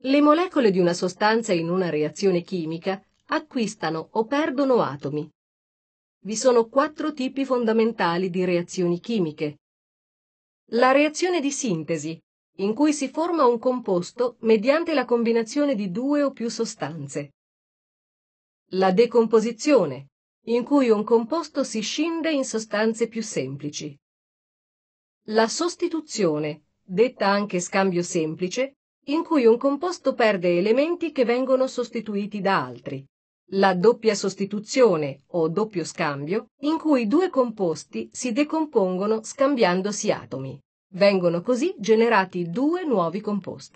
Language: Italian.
Le molecole di una sostanza in una reazione chimica acquistano o perdono atomi. Vi sono quattro tipi fondamentali di reazioni chimiche. La reazione di sintesi, in cui si forma un composto mediante la combinazione di due o più sostanze. La decomposizione, in cui un composto si scinde in sostanze più semplici. La sostituzione, detta anche scambio semplice, in cui un composto perde elementi che vengono sostituiti da altri. La doppia sostituzione o doppio scambio, in cui due composti si decompongono scambiandosi atomi. Vengono così generati due nuovi composti.